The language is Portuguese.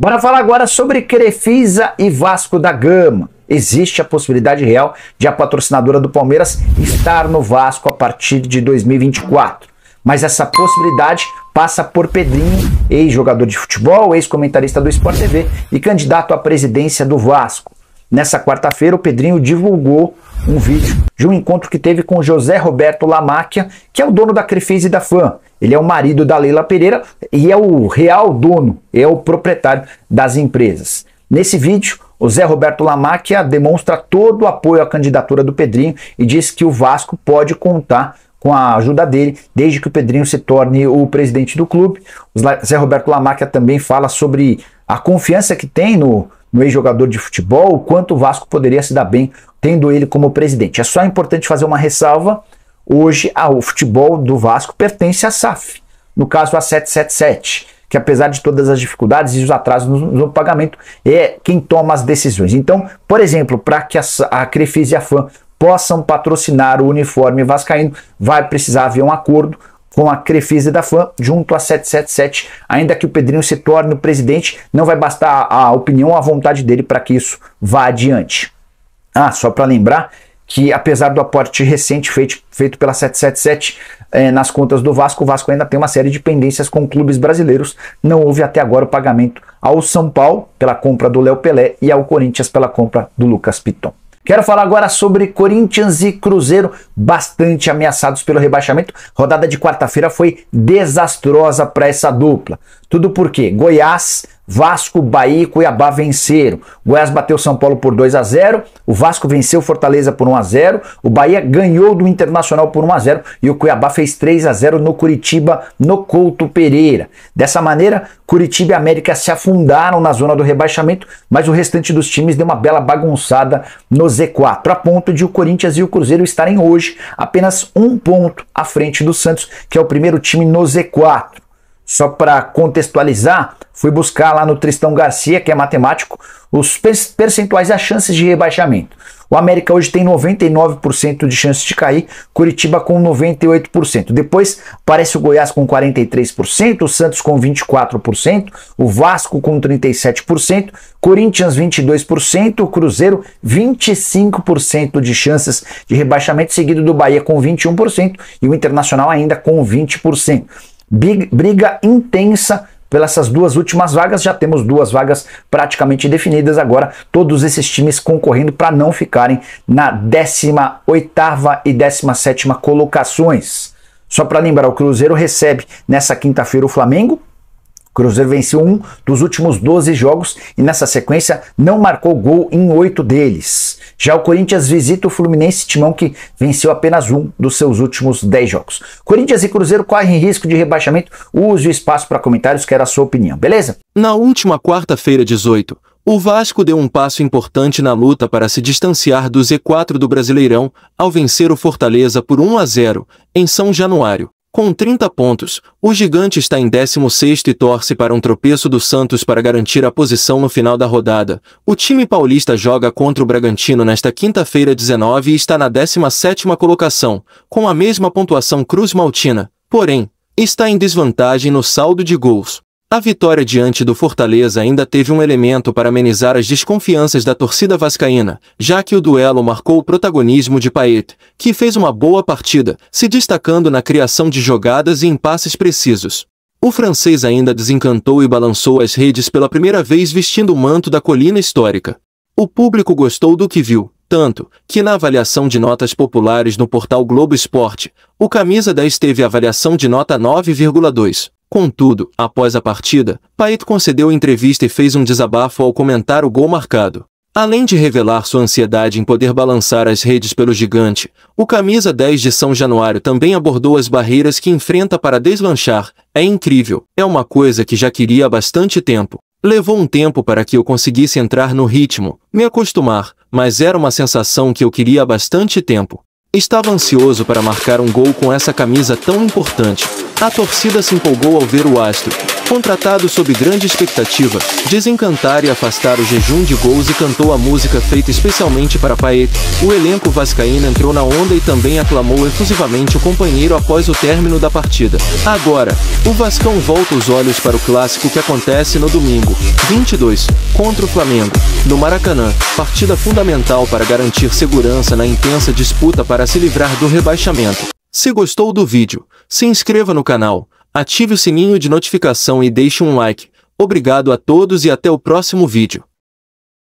Bora falar agora sobre Crefisa e Vasco da Gama. Existe a possibilidade real de a patrocinadora do Palmeiras estar no Vasco a partir de 2024. Mas essa possibilidade passa por Pedrinho, ex-jogador de futebol, ex-comentarista do Sport TV e candidato à presidência do Vasco. Nessa quarta-feira, o Pedrinho divulgou um vídeo de um encontro que teve com José Roberto Lamáquia, que é o dono da Crefez e da FAM. Ele é o marido da Leila Pereira e é o real dono, é o proprietário das empresas. Nesse vídeo, o Zé Roberto Lamáquia demonstra todo o apoio à candidatura do Pedrinho e diz que o Vasco pode contar com a ajuda dele, desde que o Pedrinho se torne o presidente do clube. O Zé Roberto Lamáquia também fala sobre a confiança que tem no no ex-jogador de futebol, o quanto o Vasco poderia se dar bem tendo ele como presidente. É só importante fazer uma ressalva: hoje ah, o futebol do Vasco pertence à SAF, no caso a 777, que apesar de todas as dificuldades e os atrasos no, no pagamento, é quem toma as decisões. Então, por exemplo, para que a, a Crefisa e a FAM possam patrocinar o uniforme vascaíno, vai precisar haver um acordo com a Crefisa da FAM junto à 777. Ainda que o Pedrinho se torne o presidente, não vai bastar a opinião ou a vontade dele para que isso vá adiante. Ah, só para lembrar que apesar do aporte recente feito, feito pela 777 eh, nas contas do Vasco, o Vasco ainda tem uma série de pendências com clubes brasileiros. Não houve até agora o pagamento ao São Paulo pela compra do Léo Pelé e ao Corinthians pela compra do Lucas Piton. Quero falar agora sobre Corinthians e Cruzeiro, bastante ameaçados pelo rebaixamento. Rodada de quarta-feira foi desastrosa para essa dupla. Tudo porque Goiás Vasco, Bahia e Cuiabá venceram. O Goiás bateu São Paulo por 2 a 0, o Vasco venceu Fortaleza por 1 a 0, o Bahia ganhou do Internacional por 1 a 0 e o Cuiabá fez 3 a 0 no Curitiba, no Couto Pereira. Dessa maneira, Curitiba e América se afundaram na zona do rebaixamento, mas o restante dos times deu uma bela bagunçada no Z4, a ponto de o Corinthians e o Cruzeiro estarem hoje apenas um ponto à frente do Santos, que é o primeiro time no Z4 só para contextualizar, fui buscar lá no Tristão Garcia, que é matemático, os percentuais das chances de rebaixamento. O América hoje tem 99% de chance de cair, Curitiba com 98%. Depois aparece o Goiás com 43%, o Santos com 24%, o Vasco com 37%, Corinthians 22%, o Cruzeiro 25% de chances de rebaixamento, seguido do Bahia com 21% e o Internacional ainda com 20% briga intensa pelas essas duas últimas vagas, já temos duas vagas praticamente definidas agora, todos esses times concorrendo para não ficarem na 18ª e 17ª colocações. Só para lembrar, o Cruzeiro recebe nessa quinta-feira o Flamengo, Cruzeiro venceu um dos últimos 12 jogos e nessa sequência não marcou gol em oito deles. Já o Corinthians visita o Fluminense, timão que venceu apenas um dos seus últimos 10 jogos. Corinthians e Cruzeiro correm risco de rebaixamento. Use o espaço para comentários, quero a sua opinião, beleza? Na última quarta-feira, 18, o Vasco deu um passo importante na luta para se distanciar do Z4 do Brasileirão ao vencer o Fortaleza por 1 a 0 em São Januário. Com 30 pontos, o gigante está em 16 e torce para um tropeço do Santos para garantir a posição no final da rodada. O time paulista joga contra o Bragantino nesta quinta-feira 19 e está na 17ª colocação, com a mesma pontuação Cruz Maltina. Porém, está em desvantagem no saldo de gols. A vitória diante do Fortaleza ainda teve um elemento para amenizar as desconfianças da torcida vascaína, já que o duelo marcou o protagonismo de Paet, que fez uma boa partida, se destacando na criação de jogadas e impasses precisos. O francês ainda desencantou e balançou as redes pela primeira vez vestindo o manto da colina histórica. O público gostou do que viu, tanto que na avaliação de notas populares no portal Globo Esporte, o camisa 10 teve avaliação de nota 9,2. Contudo, após a partida, Paito concedeu entrevista e fez um desabafo ao comentar o gol marcado. Além de revelar sua ansiedade em poder balançar as redes pelo gigante, o camisa 10 de São Januário também abordou as barreiras que enfrenta para deslanchar. É incrível, é uma coisa que já queria há bastante tempo. Levou um tempo para que eu conseguisse entrar no ritmo, me acostumar, mas era uma sensação que eu queria há bastante tempo. Estava ansioso para marcar um gol com essa camisa tão importante, a torcida se empolgou ao ver o astro, contratado sob grande expectativa, desencantar e afastar o jejum de gols e cantou a música feita especialmente para Paet. O elenco vascaíno entrou na onda e também aclamou efusivamente o companheiro após o término da partida. Agora, o Vascão volta os olhos para o clássico que acontece no domingo, 22, contra o Flamengo, no Maracanã, partida fundamental para garantir segurança na intensa disputa para se livrar do rebaixamento. Se gostou do vídeo, se inscreva no canal, ative o sininho de notificação e deixe um like. Obrigado a todos e até o próximo vídeo.